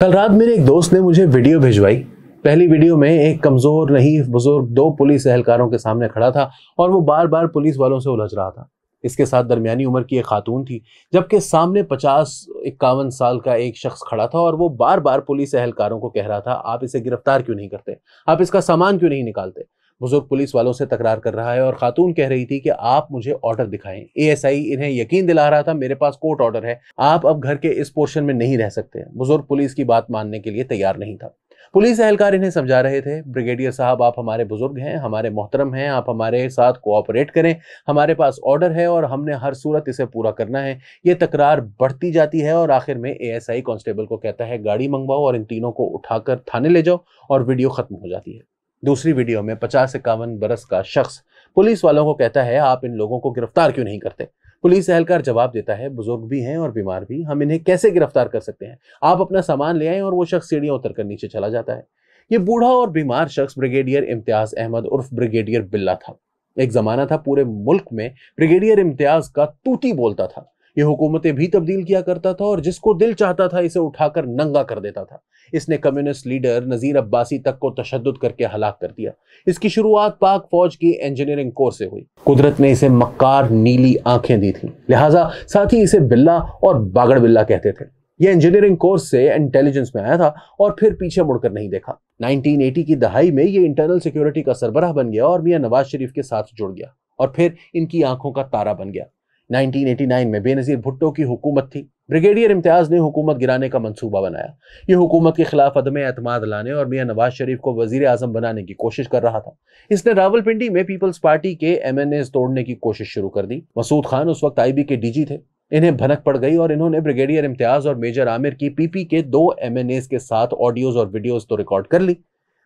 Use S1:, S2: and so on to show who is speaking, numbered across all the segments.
S1: कल रात मेरे एक दोस्त ने मुझे वीडियो भिजवाई पहली वीडियो में एक कमज़ोर नहीं बुजुर्ग दो पुलिस एहलकारों के सामने खड़ा था और वो बार बार पुलिस वालों से उलझ रहा था इसके साथ दरमियानी उम्र की एक खातून थी जबकि सामने पचास इक्यावन साल का एक शख्स खड़ा था और वो बार बार पुलिस एहलकारों को कह रहा था आप इसे गिरफ्तार क्यों नहीं करते आप इसका सामान क्यों नहीं निकालते बुजुर्ग पुलिस वालों से तकरार कर रहा है और खातून कह रही थी कि आप मुझे ऑर्डर दिखाएं एएसआई इन्हें यकीन दिला रहा था मेरे पास कोर्ट ऑर्डर है आप अब घर के इस पोर्शन में नहीं रह सकते बुजुर्ग पुलिस की बात मानने के लिए तैयार नहीं था पुलिस एहलकार इन्हें समझा रहे थे ब्रिगेडियर साहब आप हमारे बुजुर्ग हैं हमारे मोहतरम हैं आप हमारे साथ कोऑपरेट करें हमारे पास ऑर्डर है और हमने हर सूरत इसे पूरा करना है ये तकरार बढ़ती जाती है और आखिर में एएसआई कांस्टेबल को कहता है गाड़ी मंगवाओ और इन तीनों को उठाकर थाने ले जाओ और वीडियो खत्म हो जाती है दूसरी वीडियो में पचास इक्यावन बरस का शख्स पुलिस वालों को कहता है आप इन लोगों को गिरफ्तार क्यों नहीं करते पुलिस एहलकार जवाब देता है बुजुर्ग भी हैं और बीमार भी हम इन्हें कैसे गिरफ्तार कर सकते हैं आप अपना सामान ले आए और वो शख्स सीढ़ियाँ उतर कर नीचे चला जाता है ये बूढ़ा और बीमार शख्स ब्रिगेडियर इम्तियाज अहमद उर्फ ब्रिगेडियर बिल्ला था एक जमाना था पूरे मुल्क में ब्रिगेडियर इम्तियाज का तूती बोलता था ये हुकूमतें भी तब्दील किया करता था और जिसको दिल चाहता था इसे उठाकर नंगा कर देता था इसने कम्युनिस्ट लीडर नज़ीर अब्बासी तक को तशद करके हलाक कर दिया इसकी शुरुआत पाक फौज की इंजीनियरिंग कोर से हुई कुदरत ने इसे मक्कार नीली आंखें दी थी लिहाजा साथ ही इसे बिल्ला और बागड़ बिल्ला कहते थे यह इंजीनियरिंग कोर्स से इंटेलिजेंस में आया था और फिर पीछे मुड़कर नहीं देखा 1980 की दहाई में ये इंटरनल सिक्योरिटी का सरबराह बन गया और मियाँ नवाज शरीफ के साथ जुड़ गया और फिर इनकी आंखों का तारा बन गया 1989 में बेनज़ीर भुट्टो की हुकूमत थी ब्रिगेडियर इम्तियाज़ ने हुकूमत गिराने का मनसूबा बनाया ये हुकूमत के खिलाफ अदम अतमाद लाने और मियाँ नवाज शरीफ को वजीर अजम बनाने की कोशिश कर रहा था इसने रावलपिंडी में पीपल्स पार्टी के एम एन एस तोड़ने की कोशिश शुरू कर दी मसूद खान उस वक्त आई बी के डी जी थे इन्हें भनक पड़ गई और इन्होंने ब्रिगेडियर इम्तियाज़ और मेजर आमिर की पी पी के दो एम एन एस के साथ ऑडियोज़ और वीडियोज़ तो रिकॉर्ड कर ली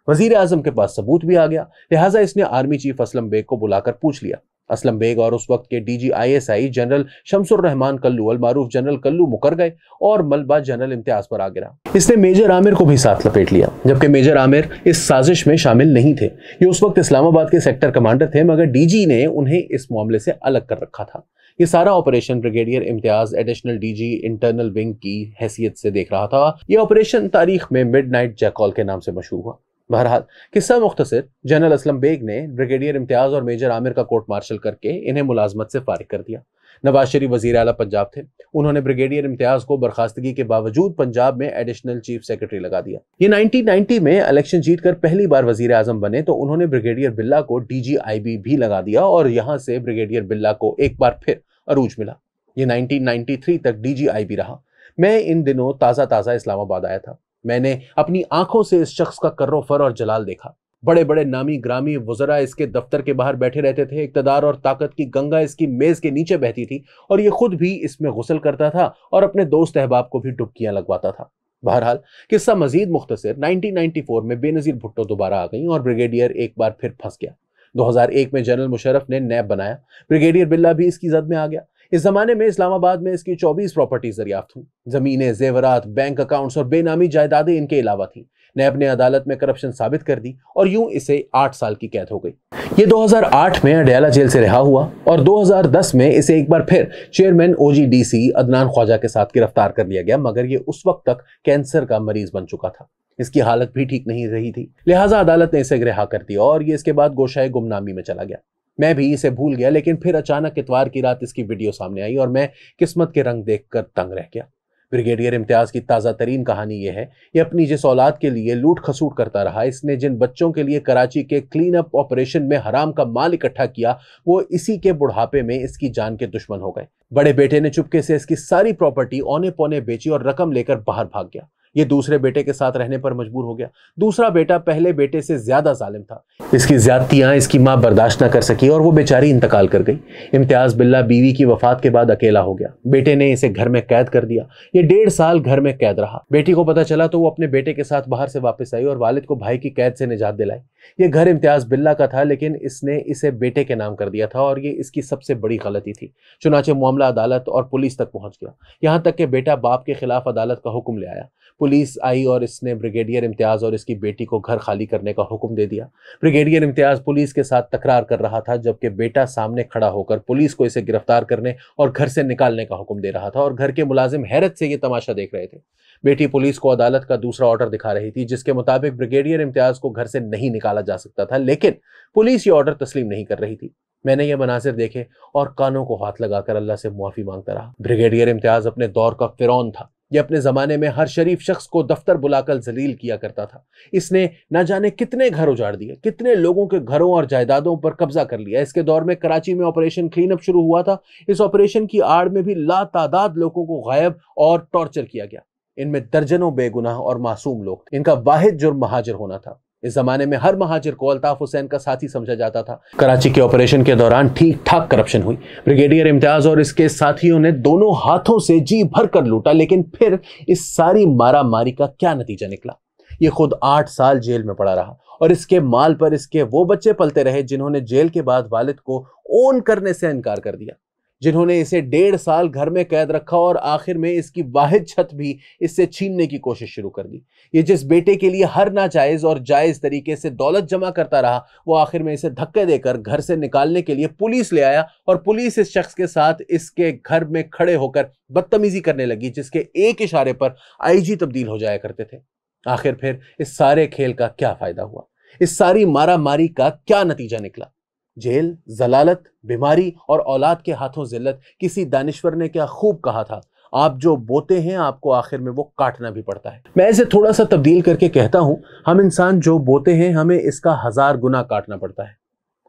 S1: वजीर आजम के पास सबूत भी आ गया लिहाजा इसने आर्मी चीफ असलम बेग को बुलाकर पूछ लिया असलम बेग और उस वक्त के डीजीआईएसआई जनरल शमसुर रहमान कल्लू अलमारूफ जनरल कल्लू मुकर गए और मलबा जनरल इम्तियाज पर आ गिरा इसने मेजर आमिर को भी साथ लपेट लिया जबकि मेजर आमिर इस साजिश में शामिल नहीं थे ये उस वक्त इस्लामाबाद के सेक्टर कमांडर थे मगर डीजी ने उन्हें इस मामले से अलग कर रखा था ये सारा operation brigadier Imtiaz additional DG internal wing की हैसियत से देख रहा था यह ऑपरेशन तारीख में मिड नाइट जैकॉल के नाम से मशहूर हुआ बहरहाल किस्सा मुख्तर जनरल असलम बेग ने ब्रिगेडियर इम्तियाज और मेजर आमिर का कोर्ट मार्शल करके इन्हें मुलाजमत से फारिग कर दिया नवाज शरीफ वजीर अला पंजाब थे उन्होंने ब्रिगेडियर इम्तियाज को बर्खास्तगी के बावजूद पंजाब में एडिशनल चीफ सेक्रेटरी लगा दिया ये 1990 में इलेक्शन जीत कर पहली बार वजीर आजम बने तो उन्होंने ब्रिगेडियर बिल्ला को डीजीआईबी भी लगा दिया और यहाँ से ब्रिगेडियर बिल्ला को एक बार फिर अरूज मिला ये थ्री तक बी रहा मैं इन दिनों ताज़ा ताज़ा इस्लामाबाद आया था मैंने अपनी आंखों से इस शख्स का करो फर और जलाल देखा बड़े बड़े नामी ग्रामी वजरा इसके दफ्तर के बाहर बैठे रहते थे इकतदार और ताकत की गंगा इसकी मेज के नीचे बहती थी और ये खुद भी इसमें गुसल करता था और अपने दोस्त अहबाब को भी डुबकियां लगवाता था बहरहाल किस्सा मजीद मुख्तर 1994 में बेनजीर भुट्टो दोबारा आ गई और ब्रिगेडियर एक बार फिर फंस गया 2001 में जनरल मुशरफ ने नैब बनाया ब्रिगेडियर बिल्ला भी इसकी जद में आ गया इस जमाने में इस्लामाबाद में इसकी 24 प्रॉपर्टीज दरियाफ्त हुई जमीने जेवरात बैंक अकाउंट्स और बेनामी जायदादें इनके अलावा थी नैब ने अदालत में करप्शन साबित कर दी और यूं इसे आठ साल की कैद हो गई ये 2008 में अडयाला जेल से रिहा हुआ और 2010 में इसे एक बार फिर चेयरमैन ओजीडीसी अदनान ख्वाजा के साथ गिरफ्तार कर लिया गया मगर ये उस वक्त तक कैंसर का मरीज बन चुका था इसकी हालत भी ठीक नहीं रही थी लिहाजा अदालत ने इसे रिहा कर दिया और ये इसके बाद गोशाए गुमनामी में चला गया मैं भी इसे भूल गया लेकिन फिर अचानक इतवार की रात इसकी वीडियो सामने आई और मैं किस्मत के रंग देख तंग रह गया ब्रिगेडियर इम्तियाज़ की ताज़ा तरीन कहानी यह है ये अपनी जिस औलाद के लिए लूट खसूट करता रहा इसने जिन बच्चों के लिए कराची के क्लीन अप ऑपरेशन में हराम का माल इकट्ठा किया वो इसी के बुढ़ापे में इसकी जान के दुश्मन हो गए बड़े बेटे ने चुपके से इसकी सारी प्रॉपर्टी औने पौने बेची और रकम लेकर बाहर भाग गया ये दूसरे बेटे के साथ रहने पर मजबूर हो गया दूसरा बेटा पहले बेटे से ज़्यादा जालिम था इसकी ज्यादतियाँ इसकी माँ बर्दाश्त ना कर सकी और वो बेचारी इंतकाल कर गई इम्तियाज़ बिल्ला बीवी की वफात के बाद अकेला हो गया बेटे ने इसे घर में कैद कर दिया ये डेढ़ साल घर में कैद रहा बेटी को पता चला तो वो अपने बेटे के साथ बाहर से वापस आई और वालिद को भाई की कैद से निजात दिलाई ये घर इम्तियाज़ बिल्ला का था लेकिन इसने इसे बेटे के नाम कर दिया था और ये इसकी सबसे बड़ी गलती थी चुनाचे मामला अदालत और पुलिस तक पहुँच गया यहाँ तक कि बेटा बाप के खिलाफ अदालत का हुक्म ले आया पुलिस आई और इसने ब्रिगेडियर इम्तियाज़ और इसकी बेटी को घर खाली करने का हुक्म दे दिया ब्रिगेडियर इम्तियाज़ पुलिस के साथ तकरार कर रहा था जबकि बेटा सामने खड़ा होकर पुलिस को इसे गिरफ्तार करने और घर से निकालने का हुक्म दे रहा था और घर के मुलाजिम हैरत से ये तमाशा देख रहे थे बेटी पुलिस को अदालत का दूसरा ऑर्डर दिखा रही थी जिसके मुताबिक ब्रिगेडियर इम्तियाज को घर से नहीं निकाला जा सकता था लेकिन पुलिस ये ऑर्डर तस्लीम नहीं कर रही थी मैंने ये मनाजिर देखे और कानों को हाथ लगाकर अल्लाह से मुआफ़ी मांगता रहा ब्रिगेडियर इम्तियाज अपने दौर का फिरौन था ये अपने ज़माने में हर शरीफ शख्स को दफ्तर बुलाकर जलील किया करता था इसने ना जाने कितने घर उजाड़ दिए कितने लोगों के घरों और जायदादों पर कब्जा कर लिया इसके दौर में कराची में ऑपरेशन क्लीन अप शुरू हुआ था इस ऑपरेशन की आड़ में भी ला तादाद लोगों को गायब और टॉर्चर किया गया इनमें दर्जनों बेगुनाह और मासूम लोग इनका वाहिद जुर्म महाजर होना था इस जमाने में हर महाजिर को अल्ताफ हुसैन का साथी समझा जाता था कराची के ऑपरेशन के दौरान ठीक ठाक करप्शन हुई ब्रिगेडियर इम्तियाज और इसके साथियों ने दोनों हाथों से जी भर कर लूटा लेकिन फिर इस सारी मारा मारी का क्या नतीजा निकला ये खुद आठ साल जेल में पड़ा रहा और इसके माल पर इसके वो बच्चे पलते रहे जिन्होंने जेल के बाद वालिद को ओन करने से इनकार कर दिया जिन्होंने इसे डेढ़ साल घर में कैद रखा और आखिर में इसकी वाहिद छत भी इससे छीनने की कोशिश शुरू कर दी ये जिस बेटे के लिए हर नाजायज़ और जायज़ तरीके से दौलत जमा करता रहा वो आखिर में इसे धक्के देकर घर से निकालने के लिए पुलिस ले आया और पुलिस इस शख्स के साथ इसके घर में खड़े होकर बदतमीज़ी करने लगी जिसके एक इशारे पर आईजी तब्दील हो जाया करते थे आखिर फिर इस सारे खेल का क्या फ़ायदा हुआ इस सारी मारा मारी का क्या नतीजा निकला जेल जलालत बीमारी और औलाद के हाथों जिल्लत किसी दानश्वर ने क्या खूब कहा था आप जो बोते हैं आपको आखिर में वो काटना भी पड़ता है मैं इसे थोड़ा सा तब्दील करके कहता हूँ हम इंसान जो बोते हैं हमें इसका हज़ार गुना काटना पड़ता है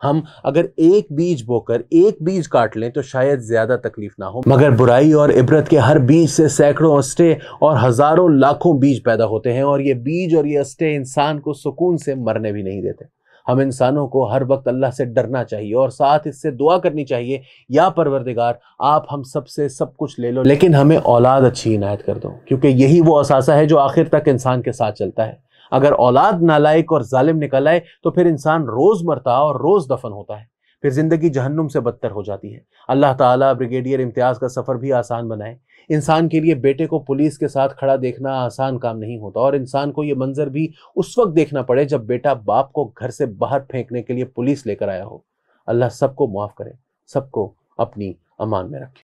S1: हम अगर एक बीज बोकर एक बीज काट लें तो शायद ज़्यादा तकलीफ ना हो मगर बुराई और इबरत के हर बीज से सैकड़ों अस्टे और हज़ारों लाखों बीज पैदा होते हैं और ये बीज और ये अस्टे इंसान को सुकून से मरने भी नहीं देते हम इंसानों को हर वक्त अल्लाह से डरना चाहिए और साथ इससे दुआ करनी चाहिए या परवरदिगार आप हम सबसे सब कुछ ले लो लेकिन हमें औलाद अच्छी इनायत कर दो क्योंकि यही वो असासा है जो आखिर तक इंसान के साथ चलता है अगर औलाद नालायक और जालिम निकल आए तो फिर इंसान रोज़ मरता और रोज़ दफन होता है फिर ज़िंदगी जहन्नुम से बदतर हो जाती है अल्लाह ताला ब्रिगेडियर इम्तियाज़ का सफ़र भी आसान बनाए इंसान के लिए बेटे को पुलिस के साथ खड़ा देखना आसान काम नहीं होता और इंसान को ये मंजर भी उस वक्त देखना पड़े जब बेटा बाप को घर से बाहर फेंकने के लिए पुलिस लेकर आया हो अल्लाह सबको माफ़ करे सबको अपनी अमान में रखे